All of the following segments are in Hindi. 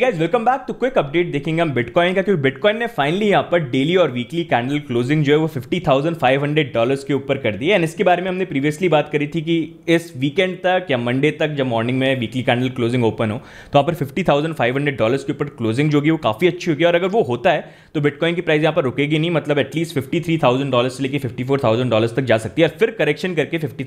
गाइस वेलकम बैक तो क्विक अपडेट देखेंगे हम बिटकॉइन का क्योंकि बिटकॉइन ने फाइनली यहाँ पर डेली और वीकली कैंडल क्लोजिंग जो है वो 50,500 डॉलर्स के ऊपर कर दी है एंड इसके बारे में हमने प्रीवियसली बात करी थी कि इस वीकेंड तक या मंडे तक जब मॉर्निंग में वीकली कैंडल क्लोजिंग ओपन हो तो यहाँ पर फिफ्टी डॉलर्स के ऊपर क्लोजिंग जो होगी वो काफ़ी अच्छी होगी और अगर वो होता है तो बिटकॉइन की प्राइस यहाँ पर रुकेगी नहीं मतलब एटलीस्ट फिफ्टी डॉलर से लेकर फिफ्टी डॉलर तक जा सकती है और फिर करेक्शन करके फिफ्टी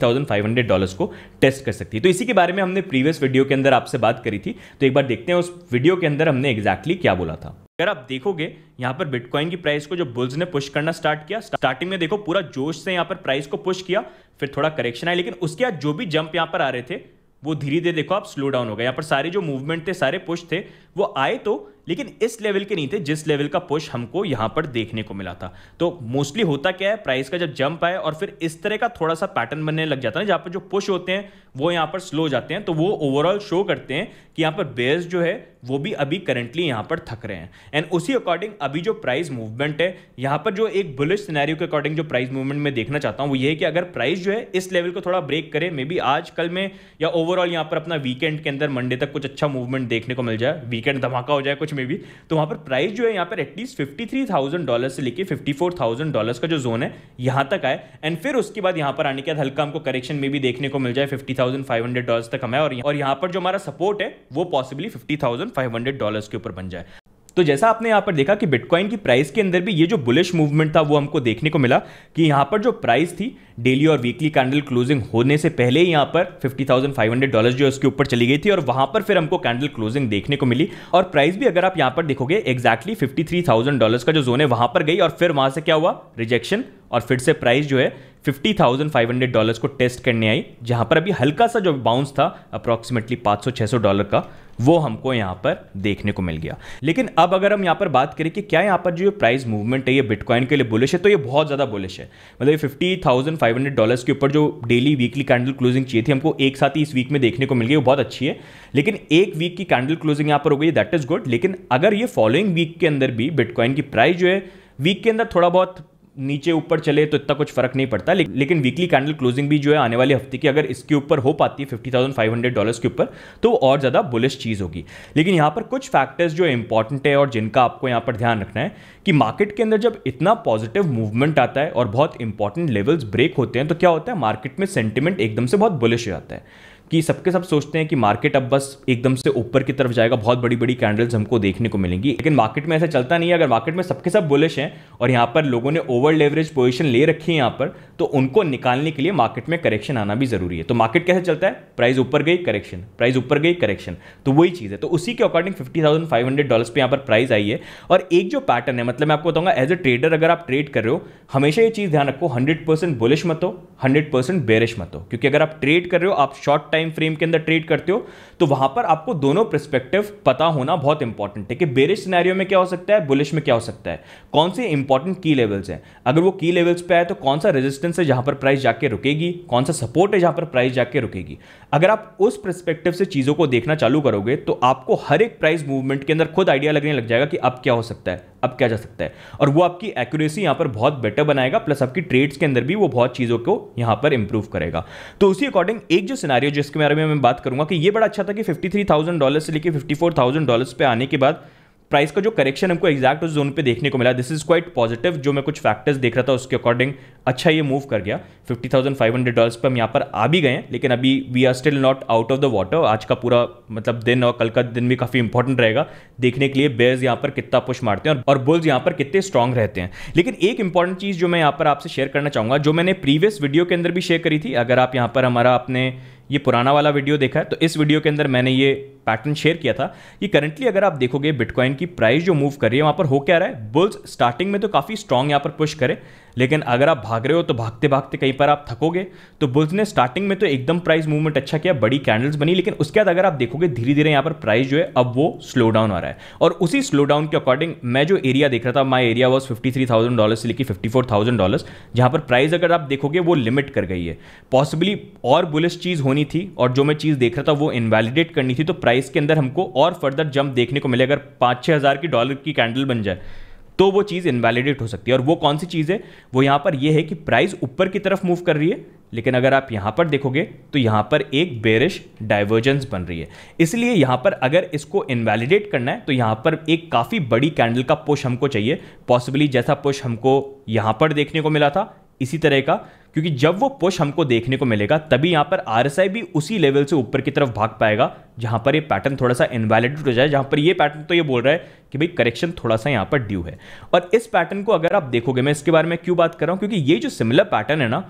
डॉलर्स को टेस्ट कर सकती है तो इसी के बारे में हमने प्रीवियस वीडियो के अंदर आपसे बात करी थी तो एक बार देखते हैं उस वीडियो वीडियो के अंदर हमने एग्जैक्टली exactly क्या बोला था अगर आप देखोगे यहाँ पर बिटकॉइन की प्राइस को जो बुल्स ने पुश करना स्टार्ट किया स्टार्टिंग में देखो पूरा जोश से यहाँ पर प्राइस को पुश किया फिर थोड़ा करेक्शन आया लेकिन उसके बाद जो भी जंप यहाँ पर आ रहे थे वो धीरे धीरे देखो आप स्लो डाउन हो गए यहाँ पर सारे जो मूवमेंट थे सारे पुश थे वो आए तो लेकिन इस लेवल के नहीं थे जिस लेवल का पुश हमको यहाँ पर देखने को मिला था तो मोस्टली होता क्या है प्राइस का जब जंप आए और फिर इस तरह का थोड़ा सा पैटर्न बनने लग जाता है जहाँ पर जो पुश होते हैं वो यहाँ पर स्लो जाते हैं तो वो ओवरऑल शो करते हैं कि यहाँ पर बेस जो है वो भी अभी करेंटली यहाँ पर थक रहे हैं एंड उसी अकॉर्डिंग अभी जो प्राइस मूवमेंट है यहाँ पर जो एक बुलिश सिनेरियो के अकॉर्डिंग जो प्राइस मूवमेंट मैं देखना चाहता हूँ वो ये है कि अगर प्राइस जो है इस लेवल को थोड़ा ब्रेक करे मे बी आज कल में या ओवरऑल यहाँ पर अपना वीकेंड के अंदर मंडे तक कुछ अच्छा मूवमेंट देखने को मिल जाए वीकेंड धमाका हो जाए कुछ मे बी तो वहाँ पर प्राइस जो है यहाँ पर at least fifty three thousand dollar से लेकर फिफ्टी फोर थाउजेंड डॉलर का जो जोन है यहाँ तक आए एंड फिर उसके बाद यहाँ पर आने के बाद हल्का हमको करेक्शन में भी देखने को मिल जाए fifty thousand five hundred dollar तक हमें और यहाँ पर जो हमारा सपोर्ट है वो पॉसिबली फिफ्टी थाउजेंड थाउजेंड के ऊपर बन जाए तो जैसा आपने यहां पर देखा कि बिटकॉइन की प्राइस के अंदर भी ये जो बुलिश मूवमेंट था वो हमको देखने को मिला कि यहां पर जो प्राइस थी डेली और वीकली कैंडल क्लोजिंग होने से पहले ही यहां पर 50,500 डॉलर्स जो उसके ऊपर चली गई थी और वहां पर फिर हमको कैंडल क्लोजिंग देखने को मिली और प्राइस भी अगर आप यहां पर देखोगे एक्जैक्टली 53,000 डॉलर्स का जो जोन है वहां पर गई और फिर वहां से क्या हुआ रिजेक्शन और फिर से प्राइस जो है 50,500 डॉलर्स को टेस्ट करने आई जहां पर अभी हल्का सा जो बाउंस था अप्रॉक्सीमेटली 500-600 डॉलर का वो हमको यहां पर देखने को मिल गया लेकिन अब अगर हम यहाँ पर बात करें कि क्या यहां पर जो प्राइस मूवमेंट है ये बिटकॉइन के लिए बुलिश है तो ये बहुत ज़्यादा बुलिश है मतलब ये fifty thousand five hundred dollars के ऊपर जो डेली वीकली कैंडल क्लोजिंग चाहिए थी हमको एक साथ ही इस वीक में देखने को मिल गई वो बहुत अच्छी है लेकिन एक वीक की कैंडल क्लोजिंग यहाँ पर हो गई दैट इज़ गुड लेकिन अगर ये फॉलोइंग वीक के अंदर भी बिटकॉइन की प्राइस जो है वीक के अंदर थोड़ा बहुत नीचे ऊपर चले तो इतना कुछ फर्क नहीं पड़ता लेकिन वीकली कैंडल क्लोजिंग भी जो है आने वाले हफ्ते की अगर इसके ऊपर हो पाती है fifty thousand five hundred dollars के ऊपर तो और ज़्यादा बुलिश चीज़ होगी लेकिन यहां पर कुछ फैक्टर्स जो इंपॉर्टेंट है और जिनका आपको यहां पर ध्यान रखना है कि मार्केट के अंदर जब इतना पॉजिटिव मूवमेंट आता है और बहुत इंपॉर्टेंट लेवल्स ब्रेक होते हैं तो क्या होता है मार्केट में सेंटिमेंट एकदम से बहुत बुलिश हो जाता है कि सबके सब सोचते हैं कि मार्केट अब बस एकदम से ऊपर की तरफ जाएगा बहुत बड़ी बड़ी कैंडल्स हमको देखने को मिलेंगी लेकिन मार्केट में ऐसा चलता नहीं है अगर मार्केट में सबके सब बुलिश हैं और यहाँ पर लोगों ने ओवर लेवरेज पोजिशन ले रखी है यहाँ पर तो उनको निकालने के लिए मार्केट में करेक्शन आना भी जरूरी है तो मार्केट कैसे चलता है प्राइस ऊपर गई करेक्शन प्राइस ऊपर गई करेक्शन तो वही चीज़ है तो उसी के according fifty thousand five hundred dollar पर यहाँ पर प्राइस आई है और एक जो पैटर्न है मतलब मैं आपको बताऊंगा एज ए ट्रेडर अगर आप ट्रेड कर रहे हो हमेशा ये चीज़ ध्यान रखो हंड्रेड परसेंट बुलिश मत हो हंड्रेड परसेंट बेरिश मत हो क्योंकि अगर आप ट्रेड कर रहे हो आप शॉर्ट टाइम फ्रेम के अंदर ट्रेड करते हो तो वहां पर आपको दोनों प्रस्पेक्टिव पता होना बहुत इंपॉर्टेंट है कि बेरिश सिनेरियो में क्या हो सकता है बुलिश में क्या हो सकता है कौन से इंपॉर्टेंट की लेवल्स हैं अगर वो की लेवल्स पे आए तो कौन सा रेजिस्टेंस है जहां पर प्राइस जाके रुकेगी कौन सा सपोर्ट है जहां पर प्राइस जाके रुकेगी अगर आप उस प्रस्पेक्टिव से चीजों को देखना चालू करोगे तो आपको हर एक प्राइस मूवमेंट के अंदर खुद आइडिया लगने लग जाएगा कि अब क्या हो सकता है अब क्या जा सकता है और वो आपकी एक्यूरेसी यहां पर बहुत बेटर बनाएगा प्लस आपकी ट्रेड्स के अंदर भी वो बहुत चीज़ों को यहां पर इंप्रूव करेगा तो उसी अकॉर्डिंग एक जो सिनारियो जो शेयर्स के बारे में मैं बात करूंगा कि ये बड़ा अच्छा था कि फिफ्टी थ्री थाउजेंड डॉलर से लेकर फिफ्टी फोर थाउजेंड डॉलर्स पे आने के बाद प्राइस का जो करेक्शन हमको एग्जैक्ट उस जोन पे देखने को मिला दिस इज क्वाइट पॉजिटिव जो मैं कुछ फैक्टर्स देख रहा था उसके अकॉर्डिंग अच्छा ये मूव कर गया 50,500 डॉलर्स पर हम यहाँ पर आ भी गए लेकिन अभी we are still not out of the water आज का पूरा मतलब दिन और कल का दिन भी काफ़ी इंपॉर्टेंट रहेगा देखने के लिए बेयर्स यहाँ पर कितना पुश मारते हैं और बुल्स यहाँ पर कितने स्ट्रॉन्ग रहते हैं लेकिन एक इंपॉर्टेंट चीज़ जो मैं यहाँ पर आपसे शेयर करना चाहूंगा जो मैंने प्रीवियस वीडियो के अंदर भी शेयर करी थी अगर आप यहाँ पर हमारा अपने ये पुराना वाला वीडियो देखा है तो इस वीडियो के अंदर मैंने ये पैटर्न शेयर किया था कि करंटली अगर आप देखोगे बिटकॉइन की प्राइस जो मूव कर रही है वहाँ पर हो क्या रहा है बुल्स स्टार्टिंग में तो काफ़ी स्ट्रॉन्ग यहाँ पर पुश करे लेकिन अगर आप भाग रहे हो तो भागते भागते कहीं पर आप थकोगे तो बुल्स ने स्टार्टिंग में तो एकदम प्राइस मूवमेंट अच्छा किया बड़ी कैंडल्स बनी लेकिन उसके बाद अगर आप देखोगे धीरे धीरे यहाँ पर प्राइस जो है अब वो स्लो डाउन आ रहा है और उसी स्लो डाउन के अकॉर्डिंग मैं जो एरिया देख रहा था my area was fifty three thousand dollar से लेकर फिफ्टी फोर थाउजेंड डॉलर जहाँ पर प्राइस अगर आप देखोगे वो लिमिट कर गई है पॉसिबली और बुलिस चीज़ होने होनी थी और जो मैं चीज़ देख रहा था वो इनवैलिडेट करनी थी तो प्राइस के अंदर हमको और फर्दर जंप देखने को मिले अगर पाँच छः हज़ार की डॉलर की कैंडल बन जाए तो वो चीज़ इनवैलिडेट हो सकती है और वो कौन सी चीज़ है वो यहाँ पर ये है कि प्राइस ऊपर की तरफ मूव कर रही है लेकिन अगर आप यहाँ पर देखोगे तो यहाँ पर एक बेरिश डाइवर्जेंस बन रही है इसलिए यहाँ पर अगर इसको इनवैलिडेट करना है तो यहाँ पर एक काफ़ी बड़ी कैंडल का पुश हमको चाहिए पॉसिबली जैसा पुश हमको यहाँ पर देखने को मिला था इसी तरह का क्योंकि जब वो पुश हमको देखने को मिलेगा तभी यहाँ पर आर भी उसी लेवल से ऊपर की तरफ भाग पाएगा जहाँ पर ये पैटर्न थोड़ा सा इनवैलिडेट हो जाए जहाँ पर ये पैटर्न तो ये बोल रहा है कि भाई करेक्शन थोड़ा सा यहाँ पर ड्यू है और इस पैटर्न को अगर आप देखोगे मैं इसके बारे में क्यों बात कर रहा हूँ क्योंकि ये जो सिमिलर पैटर्न है ना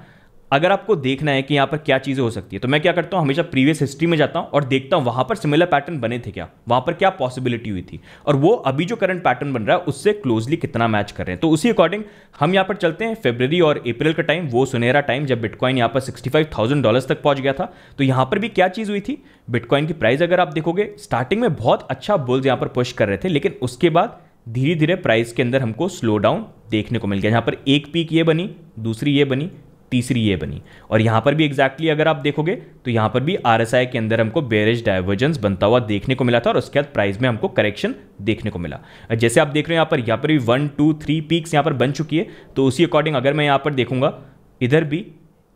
अगर आपको देखना है कि यहाँ पर क्या चीज़ें हो सकती है तो मैं क्या करता हूँ हमेशा प्रीवियस हिस्ट्री में जाता हूँ और देखता हूँ वहाँ पर सिमिलर पैटर्न बने थे क्या वहाँ पर क्या पॉसिबिलिटी हुई थी और वो अभी जो करंट पैटर्न बन रहा है उससे क्लोजली कितना मैच कर रहे हैं तो उसी अकॉर्डिंग हम यहाँ पर चलते हैं फेबररी और अप्रैल का टाइम वो सुनहरा टाइम जब बिटकॉइन यहाँ पर सिक्सटी फाइव थाउजेंड डॉलर्स तक पहुँच गया था तो यहाँ पर भी क्या चीज़ हुई थी बिटकॉइन की प्राइस अगर आप देखोगे स्टार्टिंग में बहुत अच्छा बुल्स यहाँ पर पुश कर रहे थे लेकिन उसके बाद धीरे धीरे प्राइस के अंदर हमको स्लो डाउन देखने को मिल गया जहाँ पर एक पीक ये बनी दूसरी ये बनी तीसरी ये बनी और यहां पर भी एग्जैक्टली अगर आप देखोगे तो यहां पर भी आर के अंदर हमको बेरेज डाइवर्जेंस बनता हुआ देखने को मिला था और उसके बाद प्राइस में हमको करेक्शन देखने को मिला जैसे आप देख रहे हो यहां पर यहां पर भी वन टू थ्री पीक्स यहां पर बन चुकी है तो उसी अकॉर्डिंग अगर मैं यहां पर देखूंगा इधर भी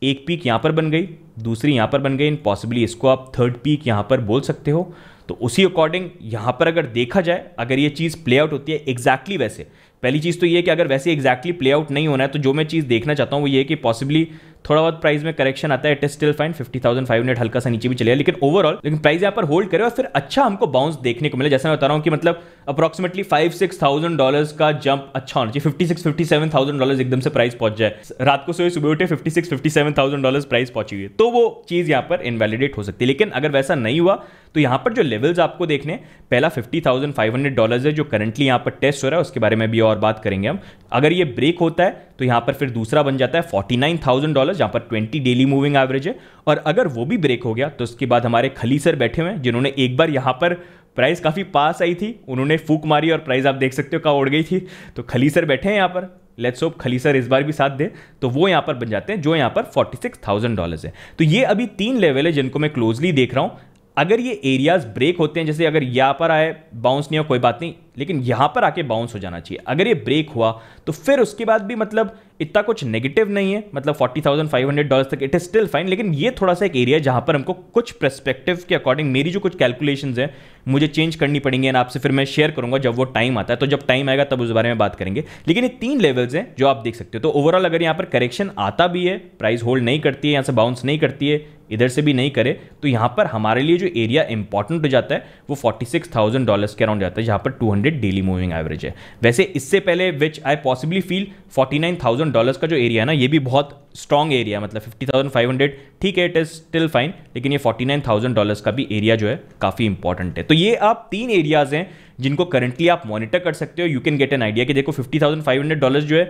एक पीक यहाँ पर बन गई दूसरी यहाँ पर बन गई एंड पॉसिबली इसको आप थर्ड पीक यहाँ पर बोल सकते हो तो उसी अकॉर्डिंग यहाँ पर अगर देखा जाए अगर ये चीज़ प्ले आउट होती है एग्जैक्टली exactly वैसे पहली चीज़ तो ये कि अगर वैसे एग्जैक्टली प्ले आउट नहीं होना है तो जो मैं चीज़ देखना चाहता हूँ वो ये कि पॉसिबली थोड़ा बहुत प्राइस में करेक्शन आता है it is still fine fifty thousand five hundred हल्का सा नीचे भी चले लेकिन ओवरऑल लेकिन प्राइस यहाँ पर होल्ड करे और फिर अच्छा हमको बाउंस देखने को मिले जैसे मैं बता रहा हूँ कि मतलब approximately five six thousand dollar का जंप अच्छा होना चाहिए fifty six fifty seven thousand dollar एकदम से प्राइस पहुंच जाए रात को सोए सुबह उठे fifty six fifty seven thousand dollar price पहुंची हुई है तो वो चीज़ यहाँ पर इनवैलिडेट हो सकती है लेकिन अगर वैसा नहीं हुआ तो यहाँ पर जो लेवल्स आपको देखने पहला fifty thousand five hundred dollar है जो करंटली यहाँ पर टेस्ट हो रहा है उसके बारे में भी और बात करेंगे हम अगर ये ब्रेक होता है तो यहाँ पर फिर दूसरा बन जाता है फोर्टी नाइन थाउजेंड डॉलर यहाँ पर ट्वेंटी डेली मूविंग एवरेज है और अगर वो भी ब्रेक हो गया तो उसके बाद हमारे खली सर बैठे हुए हैं जिन्होंने एक बार यहाँ पर प्राइस काफ़ी पास आई थी उन्होंने फूक मारी और प्राइस आप देख सकते हो कहाँ उड़ गई थी तो खली सर बैठे हैं यहाँ पर लेट्स होप खली सर इस बार भी साथ दे तो वो यहाँ पर बन जाते हैं जो यहाँ पर फोर्टी सिक्स थाउजेंड डॉलर्स है तो ये अभी तीन लेवल है जिनको मैं क्लोजली देख रहा हूँ अगर ये एरियाज ब्रेक होते हैं जैसे अगर यहाँ पर आए बाउंस नहीं हो कोई बात नहीं लेकिन यहाँ पर आके बाउंस हो जाना चाहिए अगर ये ब्रेक हुआ तो फिर उसके बाद भी मतलब इतना कुछ नेगेटिव नहीं है मतलब 40,500 डॉलर्स तक इट इज़ स्टिल फाइन लेकिन ये थोड़ा सा एक एरिया जहाँ पर हमको कुछ प्रस्पेक्टिव के अकॉर्डिंग मेरी जो कुछ कैलकुलेशन है मुझे चेंज करनी पड़ेंगी एंड आपसे फिर मैं शेयर करूंगा जब वो टाइम आता है तो जब टाइम आएगा तब उस बारे में बात करेंगे लेकिन ये तीन लेवल्स हैं जो आप देख सकते हो तो ओवरऑल अगर यहाँ पर करेक्शन आता भी है प्राइस होल्ड नहीं करती है यहाँ से बाउंस नहीं करती है इधर से भी नहीं करे तो यहाँ पर हमारे लिए जो एरिया इंपॉर्टेंट हो जाता है वो फोर्टी सिक्स थाउजेंड डॉलर्स के अराउंड जाता है जहाँ पर two hundred daily moving average है वैसे इससे पहले which I possibly feel forty nine thousand dollars का जो एरिया है ना ये भी बहुत स्ट्रॉन्ग एरिया मतलब फिफ्टी थाउजेंड फाइव हंड्रेड ठीक है इट इज स्टिल फाइन लेकिन ये फोर्टी नाइन थाउजेंड डॉलर्स का भी एरिया जो है काफ़ी इंपॉर्टेंट है तो ये आप तीन एरियाज हैं जिनको करंटली आप मॉनिटर कर सकते हो you can get an idea कि देखो fifty thousand five hundred dollars जो है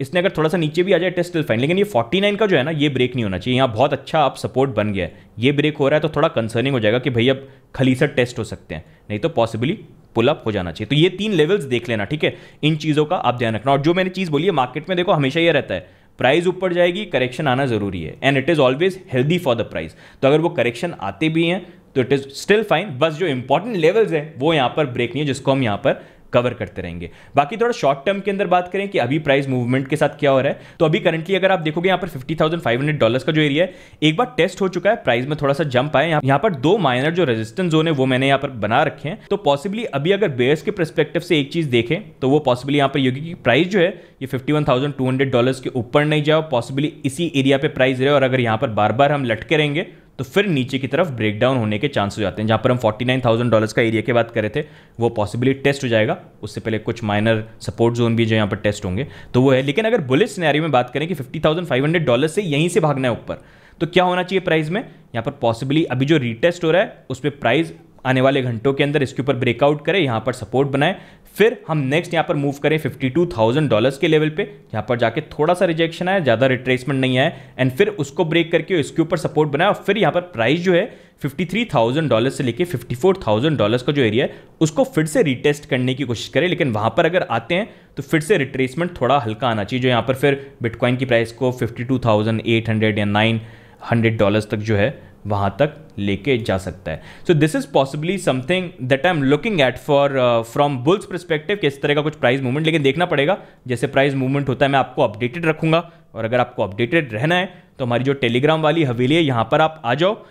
इसने अगर थोड़ा सा नीचे भी आ जाए टेस्ट स्टिल फाइन लेकिन ये 49 का जो है ना ये ब्रेक नहीं होना चाहिए यहाँ बहुत अच्छा आप सपोर्ट बन गया है ये ब्रेक हो रहा है तो थोड़ा कंसर्निंग हो जाएगा कि भाई अब खलीसर टेस्ट हो सकते हैं नहीं तो पॉसिबली पुल अप हो जाना चाहिए तो ये तीन लेवल्स देख लेना ठीक है इन चीज़ों का आप ध्यान रखना और जो मैंने चीज़ बोली है मार्केट में देखो हमेशा ये रहता है प्राइस ऊपर जाएगी करेक्शन आना जरूरी है and it is always healthy for the price तो अगर वो करेक्शन आते भी हैं तो इट इज़ स्टिल फाइन बस जो इंपॉर्टेंट लेवल्स हैं वो यहाँ पर ब्रेक नहीं है जिसको हम यहाँ पर कवर करते रहेंगे बाकी थोड़ा शॉर्ट टर्म के अंदर बात करें कि अभी प्राइस मूवमेंट के साथ क्या हो रहा है तो अभी करंटली अगर आप देखोगे यहाँ पर fifty thousand five hundred dollar का जो एरिया है एक बार टेस्ट हो चुका है प्राइस में थोड़ा सा जंप आया यहाँ पर दो माइनर जो रेजिस्टेंस जोन है वो मैंने यहाँ पर बना रखे हैं तो पॉसिबली अभी अगर बेयर्स के परस्पेक्टिव से एक चीज देखें तो वो पॉसिबली यहाँ पर ये कि प्राइस जो है ये fifty one thousand two hundred dollar के ऊपर नहीं जाओ पॉसिबली इसी एरिया पे प्राइस रहे और अगर यहाँ पर बार बार हम लटके रहेंगे तो फिर नीचे की तरफ ब्रेक डाउन होने के चांस हो जाते हैं जहां पर हम 49,000 डॉलर्स का एरिया की बात कर रहे थे वो पॉसिबिलिटी टेस्ट हो जाएगा उससे पहले कुछ माइनर सपोर्ट जोन भी जो यहाँ पर टेस्ट होंगे तो वो है लेकिन अगर बुलेट सिनेरियो में बात करें कि 50,500 डॉलर से यहीं से भागना है ऊपर तो क्या होना चाहिए प्राइस में यहाँ पर पॉसिबली अभी जो रीटेस्ट हो रहा है उस पर प्राइस आने वाले घंटों के अंदर इसके ऊपर ब्रेकआउट करें यहाँ पर सपोर्ट बनाए फिर हम नेक्स्ट यहाँ पर मूव करें 52,000 डॉलर्स के लेवल पे यहाँ पर जाके थोड़ा सा रिजेक्शन आया ज़्यादा रिट्रेसमेंट नहीं आया एंड फिर उसको ब्रेक करके इसके ऊपर सपोर्ट बनाया और फिर यहाँ पर प्राइस जो है 53,000 डॉलर्स से लेके 54,000 डॉलर्स का जो एरिया है उसको फिर से रिटेस्ट करने की कोशिश करें लेकिन वहाँ पर अगर आते हैं तो फिर से रिट्रेसमेंट थोड़ा हल्का आना चाहिए जो यहाँ पर फिर बिटकॉइन की प्राइस को हंड्रेड या हंड्रेड डॉलर्स तक जो है वहाँ तक लेके जा सकता है so this is possibly something that I am looking at for from bulls perspective कि इस तरह का कुछ प्राइस मूवमेंट लेकिन देखना पड़ेगा जैसे प्राइस मूवमेंट होता है मैं आपको अपडेटेड रखूंगा और अगर आपको अपडेटेड रहना है तो हमारी जो टेलीग्राम वाली हवेली है यहाँ पर आप आ जाओ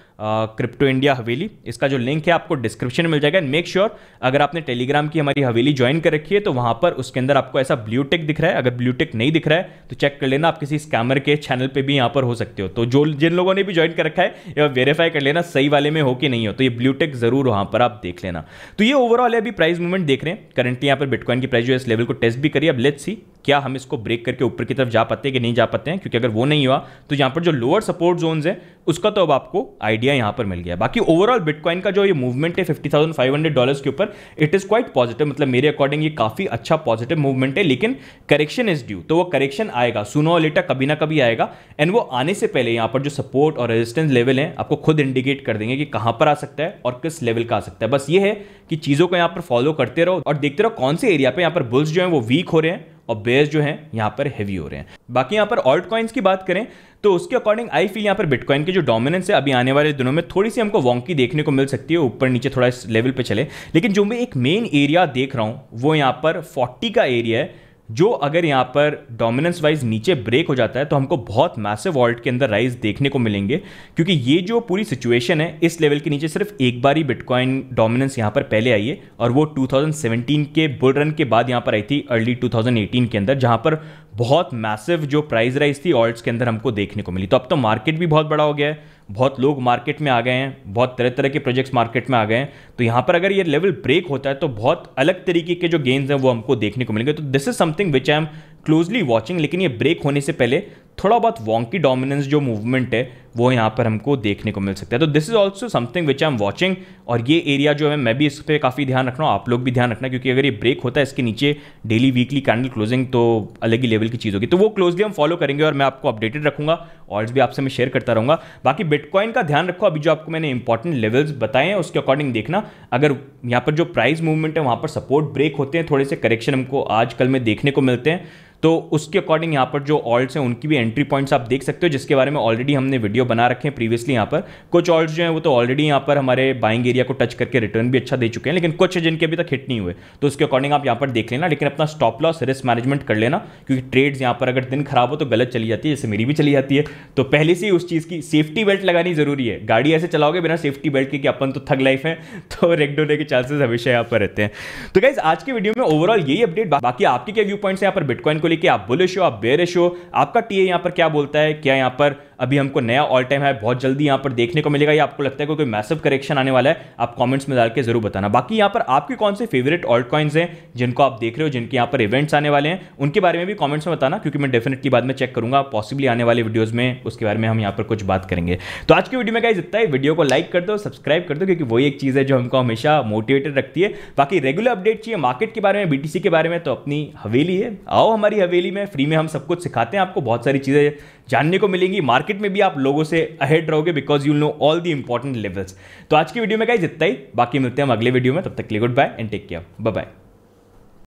क्रिप्टो इंडिया हवेली इसका जो लिंक है आपको डिस्क्रिप्शन में मिल जाएगा एंड मेक श्योर अगर आपने टेलीग्राम की हमारी हवेली ज्वाइन कर रखी है तो वहाँ पर उसके अंदर आपको ऐसा ब्लू दिख रहा है अगर ब्लू नहीं दिख रहा है तो चेक कर लेना आप किसी स्कैमर के चैनल पर भी यहाँ पर हो सकते हो तो जो जिन लोगों ने भी ज्वाइन कर रखा है या वेरीफाई कर लेना सही वाले में हो कि नहीं हो तो ये ब्लू टेक जरूर वहाँ पर आप देख लेना तो ये ओवरऑल है अभी प्राइस मूवमेंट देख रहे हैं करंटली यहाँ पर बिटकॉइन की प्राइस जो है इस लेवल को टेस्ट भी करिए अब लेट्स सी क्या हम इसको ब्रेक करके ऊपर की तरफ जा पाते हैं कि नहीं जा पाते हैं क्योंकि अगर वो नहीं हुआ तो यहाँ पर जो लोअर सपोर्ट जोन है उसका तो अब आपको आइडिया यहां पर मिल गया बाकी ओवरऑल बिटकॉइन का जो ये मूवमेंट है fifty thousand five hundred dollar के ऊपर इट इज़ क्वाइट पॉजिटिव मतलब मेरे अकॉर्डिंग ये काफ़ी अच्छा पॉजिटिव मूवमेंट है लेकिन करेक्शन इज ड्यू तो वो करेक्शन आएगा सुनो लेटा कभी ना कभी आएगा एंड वो आने से पहले यहां पर जो सपोर्ट और रेजिस्टेंस लेवल है आपको खुद इंडिकेट कर देंगे कि कहां पर आ सकता है और किस लेवल का आ सकता है बस ये है कि चीज़ों को यहां पर फॉलो करते रहो और देखते रहो कौन से एरिया पे यहां पर बुल्स जो है वो वीक हो रहे हैं और बेयर्स जो हैं यहाँ पर हैवी हो रहे हैं बाकी यहाँ पर ऑल्ट कॉइन्स की बात करें तो उसके अकॉर्डिंग आई फील यहाँ पर बिटकॉइन की जो डोमिनेंस है अभी आने वाले दिनों में थोड़ी सी हमको वॉन्की देखने को मिल सकती है ऊपर नीचे थोड़ा इस लेवल पे चले लेकिन जो मैं एक मेन एरिया देख रहा हूँ वो यहाँ पर 40 का एरिया है जो अगर यहाँ पर डोमिनेंस वाइज नीचे ब्रेक हो जाता है तो हमको बहुत मैसिव वॉल्ट के अंदर राइज देखने को मिलेंगे क्योंकि ये जो पूरी सिचुएशन है इस लेवल के नीचे सिर्फ एक बार ही बिटकॉइन डोमिनेंस यहाँ पर पहले आई है और वो 2017 के बुल रन के बाद यहाँ पर आई थी अर्ली 2018 के अंदर जहाँ पर बहुत मैसिव जो प्राइस राइज थी ऑल्ट्स के अंदर हमको देखने को मिली तो अब तो मार्केट भी बहुत बड़ा हो गया है बहुत लोग मार्केट में आ गए हैं बहुत तरह तरह के प्रोजेक्ट्स मार्केट में आ गए हैं तो यहाँ पर अगर ये लेवल ब्रेक होता है तो बहुत अलग तरीके के जो गेंस हैं वो हमको देखने को मिलेंगे तो this is something which I am closely watching लेकिन ये ब्रेक होने से पहले थोड़ा बहुत वॉन्की डोमिनेंस जो मूवमेंट है वो यहाँ पर हमको देखने को मिल सकता है तो this is also something which I am watching और ये एरिया जो है मैं भी इस पर काफ़ी ध्यान रखना आप लोग भी ध्यान रखना क्योंकि अगर ये ब्रेक होता है इसके नीचे डेली वीकली कैंडल क्लोजिंग तो अलग ही लेवल की चीज़ होगी तो वो क्लोजली हम फॉलो करेंगे और मैं आपको अपडेटेड रखूंगा ऑल्स भी आपसे मैं शेयर करता रहूँगा बाकी बिटकॉइन का ध्यान रखो अभी जो आपको मैंने इंपॉर्टेंट लेवल्स बताए हैं उसके अकॉर्डिंग देखना अगर यहाँ पर जो प्राइस मूवमेंट है वहाँ पर सपोर्ट ब्रेक होते हैं थोड़े से करेक्शन हमको आज कल में देखने को मिलते हैं तो उसके अकॉर्डिंग यहाँ पर जो ऑल्ट हैं उनकी भी एंट्री पॉइंट्स आप देख सकते हो जिसके बारे में ऑलरेडी हमने वीडियो बना रखे हैं प्रीवियसली यहाँ पर कुछ ऑल्ट जो हैं वो तो ऑलरेडी यहाँ पर हमारे बाइंग एरिया को टच करके रिटर्न भी अच्छा दे चुके हैं लेकिन कुछ जिनके अभी तक हिट नहीं हुए तो उसके अकॉर्डिंग आप यहाँ पर देख लेना लेकिन अपना स्टॉप लॉस रिस्क मैनेजमेंट कर लेना क्योंकि ट्रेड्स यहाँ पर अगर दिन खराब हो तो गलत चली जाती है जैसे मेरी भी चली जाती है तो पहले से ही उस चीज़ की सेफ्टी बेल्ट लगानी जरूरी है गाड़ी ऐसे चलाओगे बिना सेफ्टी बेल्ट के कि अपन तो थग लाइफ है तो रेगड होने के चांसेस हमेशा यहाँ पर रहते हैं तो गाइज आज के वीडियो में ओवरऑल यही अपडेट बाकी आपके क्या व्यू पॉइंट्स यहाँ पर बिटकॉइन को लेके आप बुलिश हो आप बेरिश हो आपका टीए यहां पर क्या बोलता है क्या यहां पर अभी हमको नया ऑल टाइम है बहुत जल्दी यहाँ पर देखने को मिलेगा या आपको लगता है कोई मैसेव करेक्शन आने वाला है आप कॉमेंट्स में डाल के जरूर बताना बाकी यहाँ पर आपके कौन से फेवरेट ऑल्ट कॉइन्स हैं जिनको आप देख रहे हो जिनके यहाँ पर इवेंट्स आने वाले हैं उनके बारे में भी कॉमेंट्स में बताना क्योंकि मैं डेफिनेटली बाद में चेक करूंगा पॉसिबली आने वाले वीडियोज में उसके बारे में हम यहाँ पर कुछ बात करेंगे तो आज की वीडियो में गाइज इतना ही वीडियो को लाइक कर दो सब्सक्राइब कर दो क्योंकि वही एक चीज़ है जो हमको हमेशा मोटिवेटेड रखती है बाकी रेगुलर अपडेट चाहिए मार्केट के बारे में बी के बारे में तो अपनी हवेली है आओ हमारी हवेली में फ्री में हम सब कुछ सिखाते हैं आपको बहुत सारी चीज़ें जानने को मिलेंगी मार्केट में भी आप लोगों से अहेड रहोगे because you know all the important levels तो आज की वीडियो में कहीं जितना ही बाकी मिलते हैं हम अगले वीडियो में तब तक के लिए goodbye and take care bye